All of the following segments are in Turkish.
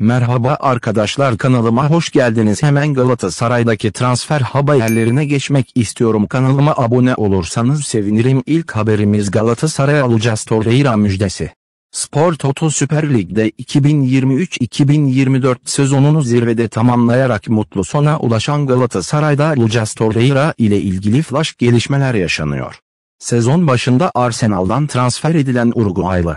Merhaba arkadaşlar kanalıma hoş geldiniz. Hemen Galatasaray'daki transfer haberlerine geçmek istiyorum. Kanalıma abone olursanız sevinirim. İlk haberimiz Galatasaray alacağız Torreira müjdesi. Spor Toto Süper Lig'de 2023-2024 sezonunu zirvede tamamlayarak mutlu sona ulaşan Galatasaray'da Lucas Torreira ile ilgili flash gelişmeler yaşanıyor. Sezon başında Arsenal'dan transfer edilen Uruguaylı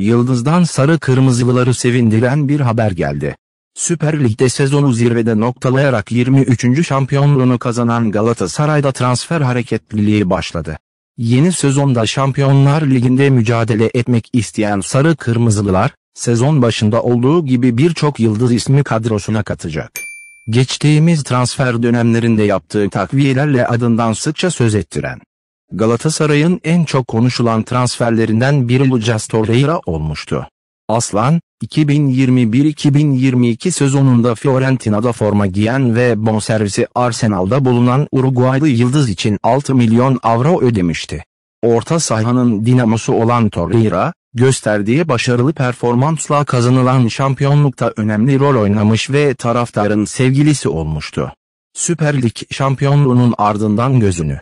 Yıldız'dan sarı kırmızılıları sevindiren bir haber geldi. Süper Lig'de sezonu zirvede noktalayarak 23. şampiyonluğunu kazanan Galatasaray'da transfer hareketliliği başladı. Yeni sezonda Şampiyonlar Ligi'nde mücadele etmek isteyen sarı kırmızılılar, sezon başında olduğu gibi birçok yıldız ismi kadrosuna katacak. Geçtiğimiz transfer dönemlerinde yaptığı takviyelerle adından sıkça söz ettiren Galatasaray'ın en çok konuşulan transferlerinden biri Lucas Torreira olmuştu. Aslan, 2021-2022 sezonunda Fiorentina'da forma giyen ve bonservisi Arsenal'da bulunan Uruguaylı Yıldız için 6 milyon avro ödemişti. Orta sahanın dinamosu olan Torreira, gösterdiği başarılı performansla kazanılan şampiyonlukta önemli rol oynamış ve taraftarın sevgilisi olmuştu. Süper Lig şampiyonluğunun ardından gözünü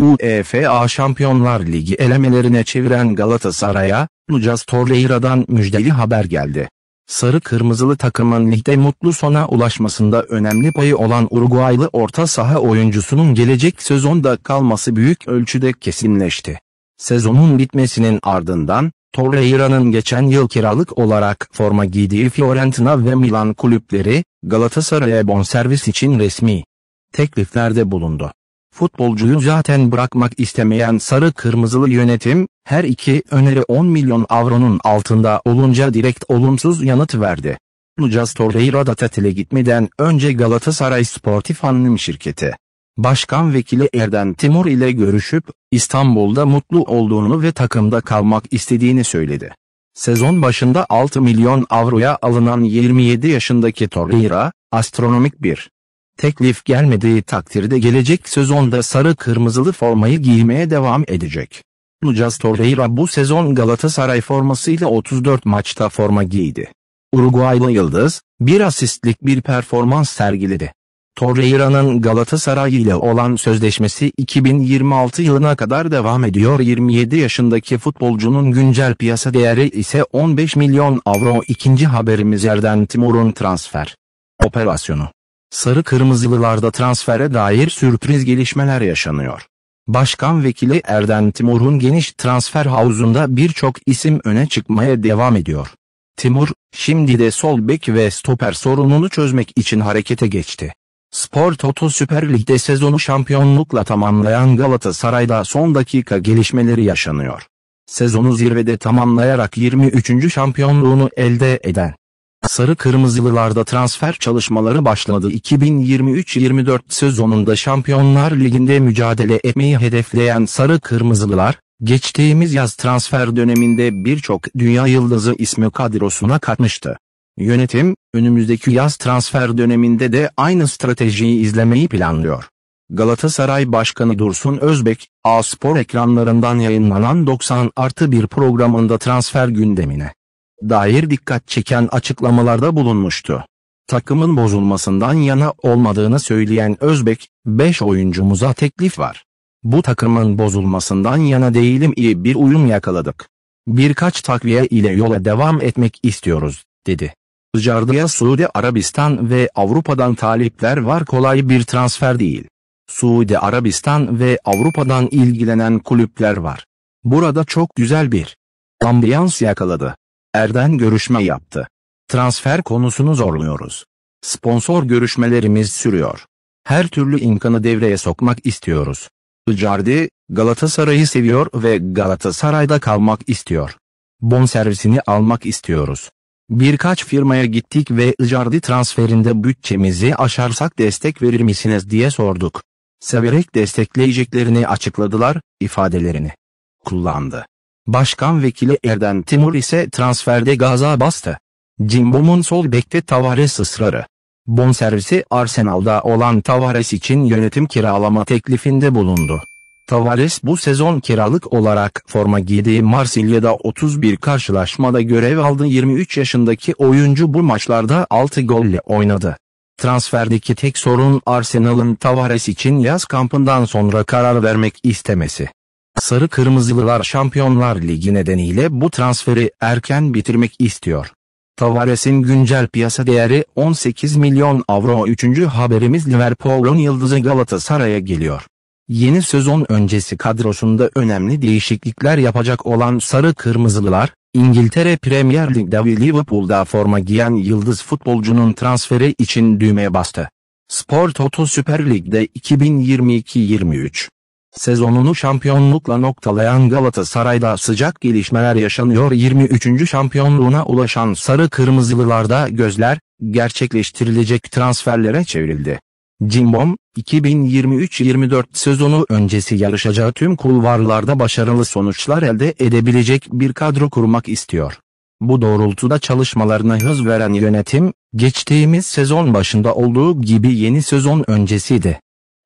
UEFA Şampiyonlar Ligi elemelerine çeviren Galatasaray'a, Lucas Torreira'dan müjdeli haber geldi. Sarı Kırmızılı takımın ligde mutlu sona ulaşmasında önemli payı olan Uruguaylı orta saha oyuncusunun gelecek sezonda kalması büyük ölçüde kesinleşti. Sezonun bitmesinin ardından, Torreira'nın geçen yıl kiralık olarak forma giydiği Fiorentina ve Milan kulüpleri, Galatasaray'a bonservis için resmi tekliflerde bulundu. Futbolcuyu zaten bırakmak istemeyen sarı kırmızılı yönetim, her iki öneri 10 milyon avronun altında olunca direkt olumsuz yanıt verdi. Lucas Torreira da tatile gitmeden önce Galatasaray Sportif Anonim Şirketi Başkan Vekili Erden Timur ile görüşüp, İstanbul'da mutlu olduğunu ve takımda kalmak istediğini söyledi. Sezon başında 6 milyon avroya alınan 27 yaşındaki Torreira, astronomik bir Teklif gelmediği takdirde gelecek sezonda sarı kırmızılı formayı giymeye devam edecek. Lucas Torreira bu sezon Galatasaray formasıyla 34 maçta forma giydi. Uruguaylı Yıldız, bir asistlik bir performans sergiledi. Torreira'nın Galatasaray ile olan sözleşmesi 2026 yılına kadar devam ediyor. 27 yaşındaki futbolcunun güncel piyasa değeri ise 15 milyon avro. İkinci haberimiz yerden Timur'un transfer operasyonu. Sarı Kırmızılılarda transfere dair sürpriz gelişmeler yaşanıyor. Başkan Vekili Erden Timur'un geniş transfer havuzunda birçok isim öne çıkmaya devam ediyor. Timur, şimdi de sol bek ve stoper sorununu çözmek için harekete geçti. Spor Toto Süper Lig'de sezonu şampiyonlukla tamamlayan Galatasaray'da son dakika gelişmeleri yaşanıyor. Sezonu zirvede tamamlayarak 23. şampiyonluğunu elde eden Sarı Kırmızılılarda transfer çalışmaları başladı. 2023-24 sezonunda Şampiyonlar Ligi'nde mücadele etmeyi hedefleyen Sarı Kırmızılılar, geçtiğimiz yaz transfer döneminde birçok dünya yıldızı ismi kadrosuna katmıştı. Yönetim, önümüzdeki yaz transfer döneminde de aynı stratejiyi izlemeyi planlıyor. Galatasaray Başkanı Dursun Özbek, A-Spor ekranlarından yayınlanan 90 artı 1 programında transfer gündemine dair dikkat çeken açıklamalarda bulunmuştu. Takımın bozulmasından yana olmadığını söyleyen Özbek, 5 oyuncumuza teklif var. Bu takımın bozulmasından yana değilim iyi bir uyum yakaladık. Birkaç takviye ile yola devam etmek istiyoruz, dedi. Jardiya Suudi Arabistan ve Avrupa'dan talipler var kolay bir transfer değil. Suudi Arabistan ve Avrupa'dan ilgilenen kulüpler var. Burada çok güzel bir ambiyans yakaladı erden görüşme yaptı. Transfer konusunu zorluyoruz. Sponsor görüşmelerimiz sürüyor. Her türlü imkanı devreye sokmak istiyoruz. Icardi, Galatasaray'ı seviyor ve Galatasaray'da kalmak istiyor. Bonservisini almak istiyoruz. Birkaç firmaya gittik ve Icardi transferinde bütçemizi aşarsak destek verir misiniz diye sorduk. Severek destekleyeceklerini açıkladılar, ifadelerini kullandı. Başkan Vekili Erden Timur ise transferde gaza bastı. Cimbom'un sol bekte Tavares ısrarı. Bonservisi Arsenal'da olan Tavares için yönetim kiralama teklifinde bulundu. Tavares bu sezon kiralık olarak forma giydiği Marsilya'da 31 karşılaşmada görev aldı. 23 yaşındaki oyuncu bu maçlarda 6 golle oynadı. Transferdeki tek sorun Arsenal'ın Tavares için yaz kampından sonra karar vermek istemesi. Sarı Kırmızılılar Şampiyonlar Ligi nedeniyle bu transferi erken bitirmek istiyor. Tavares'in güncel piyasa değeri 18 milyon avro. Üçüncü haberimiz Liverpool'un yıldızı Galatasaray'a geliyor. Yeni sezon öncesi kadrosunda önemli değişiklikler yapacak olan Sarı Kırmızılılar, İngiltere Premier Lig'de Liverpool'da forma giyen yıldız futbolcunun transferi için düğmeye bastı. Spor Toto Süper Lig'de 2022-23 Sezonunu şampiyonlukla noktalayan Galatasaray'da sıcak gelişmeler yaşanıyor 23. şampiyonluğuna ulaşan Sarı Kırmızılılarda gözler, gerçekleştirilecek transferlere çevrildi. Cimbom, 2023-24 sezonu öncesi yarışacağı tüm kulvarlarda başarılı sonuçlar elde edebilecek bir kadro kurmak istiyor. Bu doğrultuda çalışmalarına hız veren yönetim, geçtiğimiz sezon başında olduğu gibi yeni sezon öncesiydi.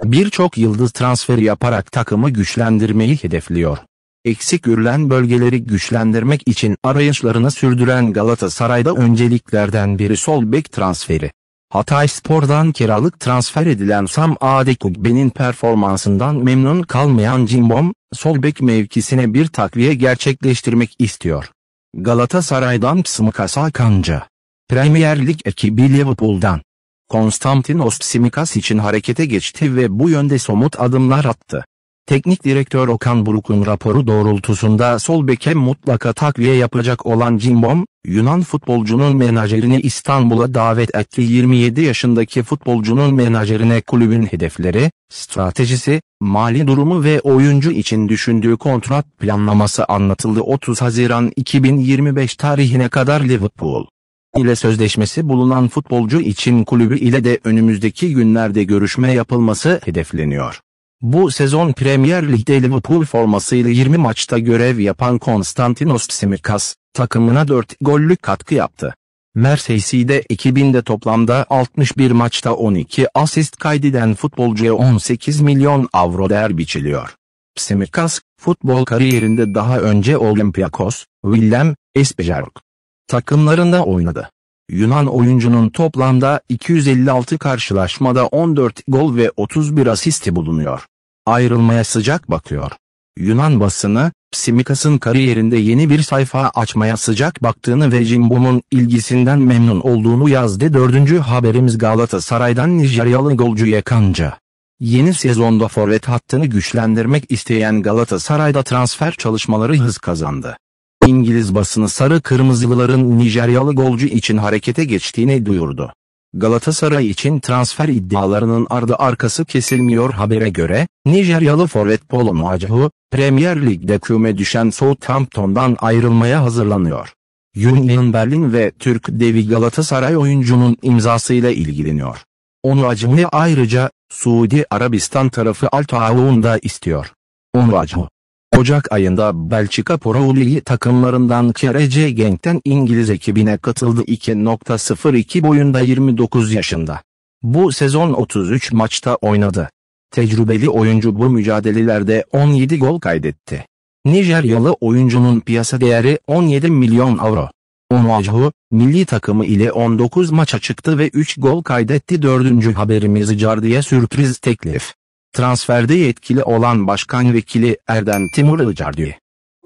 Birçok yıldız transferi yaparak takımı güçlendirmeyi hedefliyor. Eksik görülen bölgeleri güçlendirmek için arayışlarını sürdüren Galatasaray'da önceliklerden biri sol bek transferi. Hatay Spor'dan kiralık transfer edilen Sam Adekugbe'nin performansından memnun kalmayan Cimbom, sol bek mevkisine bir takviye gerçekleştirmek istiyor. Galatasaray'dan Tsumika Kanca. Premier Lig ekibi Liverpool'dan. Konstantinos Simikas için harekete geçti ve bu yönde somut adımlar attı. Teknik direktör Okan Buruk'un raporu doğrultusunda sol beke mutlaka takviye yapacak olan Cimbom, Yunan futbolcunun menajerini İstanbul'a davet etti. 27 yaşındaki futbolcunun menajerine kulübün hedefleri, stratejisi, mali durumu ve oyuncu için düşündüğü kontrat planlaması anlatıldı. 30 Haziran 2025 tarihine kadar Liverpool, ile sözleşmesi bulunan futbolcu için kulübü ile de önümüzdeki günlerde görüşme yapılması hedefleniyor. Bu sezon Premier Lig'de Liverpool formasıyla 20 maçta görev yapan Konstantinos Tsimikas, takımına 4 gollük katkı yaptı. Merseysi'de 2000'de toplamda 61 maçta 12 asist kaydeden futbolcuya 18 milyon avro değer biçiliyor. Tsimikas, futbol kariyerinde daha önce Olympiakos, Willem, Esbjerg, takımlarında oynadı. Yunan oyuncunun toplamda 256 karşılaşmada 14 gol ve 31 asisti bulunuyor. Ayrılmaya sıcak bakıyor. Yunan basını, Simikas'ın kariyerinde yeni bir sayfa açmaya sıcak baktığını ve Cimbom'un ilgisinden memnun olduğunu yazdı. Dördüncü haberimiz Galatasaray'dan Nijeryalı golcü Yekanca. Yeni sezonda forvet hattını güçlendirmek isteyen Galatasaray'da transfer çalışmaları hız kazandı. İngiliz basını sarı kırmızılıların Nijeryalı golcü için harekete geçtiğini duyurdu. Galatasaray için transfer iddialarının ardı arkası kesilmiyor habere göre, Nijeryalı forvet Polo Nuacahu, Premier Lig'de küme düşen Southampton'dan ayrılmaya hazırlanıyor. Union Berlin ve Türk devi Galatasaray oyuncunun imzasıyla ilgileniyor. Onu acımı ayrıca, Suudi Arabistan tarafı Al da istiyor. Onu acımı. Ocak ayında Belçika Pro takımlarından KRC Genk'ten İngiliz ekibine katıldı 2.02 boyunda 29 yaşında. Bu sezon 33 maçta oynadı. Tecrübeli oyuncu bu mücadelelerde 17 gol kaydetti. Nijeryalı oyuncunun piyasa değeri 17 milyon avro. Onuahu, milli takımı ile 19 maça çıktı ve 3 gol kaydetti. Dördüncü haberimiz Cardi'ye sürpriz teklif transferde yetkili olan Başkan Vekili Erdem Timur Icardi,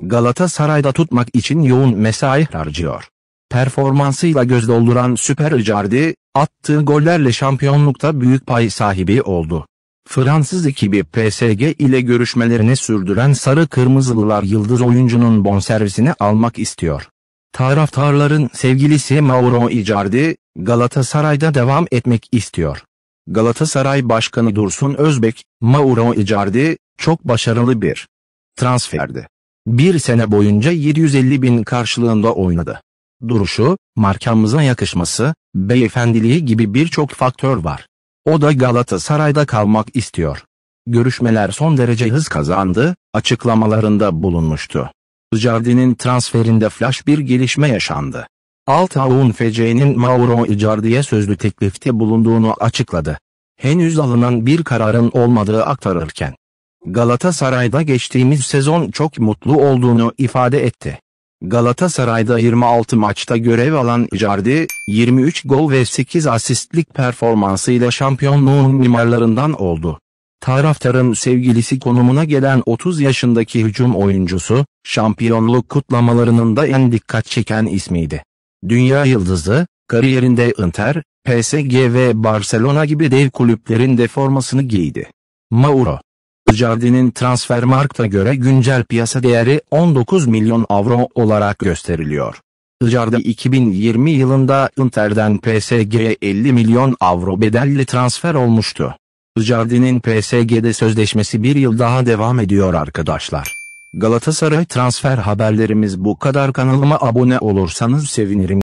Galatasaray'da tutmak için yoğun mesai harcıyor. Performansıyla göz dolduran Süper Icardi, attığı gollerle şampiyonlukta büyük pay sahibi oldu. Fransız ekibi PSG ile görüşmelerini sürdüren Sarı Kırmızılılar yıldız oyuncunun bonservisini almak istiyor. Taraftarların sevgilisi Mauro Icardi, Galatasaray'da devam etmek istiyor. Galatasaray Başkanı Dursun Özbek, Mauro Icardi, çok başarılı bir transferdi. Bir sene boyunca 750 bin karşılığında oynadı. Duruşu, markamıza yakışması, beyefendiliği gibi birçok faktör var. O da Galatasaray'da kalmak istiyor. Görüşmeler son derece hız kazandı, açıklamalarında bulunmuştu. Icardi'nin transferinde flash bir gelişme yaşandı. Altaun Fece'nin Mauro Icardi'ye sözlü teklifte bulunduğunu açıkladı. Henüz alınan bir kararın olmadığı aktarırken, Galatasaray'da geçtiğimiz sezon çok mutlu olduğunu ifade etti. Galatasaray'da 26 maçta görev alan Icardi, 23 gol ve 8 asistlik performansıyla şampiyonluğun mimarlarından oldu. Taraftarın sevgilisi konumuna gelen 30 yaşındaki hücum oyuncusu, şampiyonluk kutlamalarının da en dikkat çeken ismiydi. Dünya yıldızı, kariyerinde Inter, PSG ve Barcelona gibi dev kulüplerin de formasını giydi. Mauro. Icardi'nin Transfermarkt'a göre güncel piyasa değeri 19 milyon avro olarak gösteriliyor. Icardi 2020 yılında Inter'den PSG'ye 50 milyon avro bedelli transfer olmuştu. Icardi'nin PSG'de sözleşmesi bir yıl daha devam ediyor arkadaşlar. Galatasaray transfer haberlerimiz bu kadar kanalıma abone olursanız sevinirim.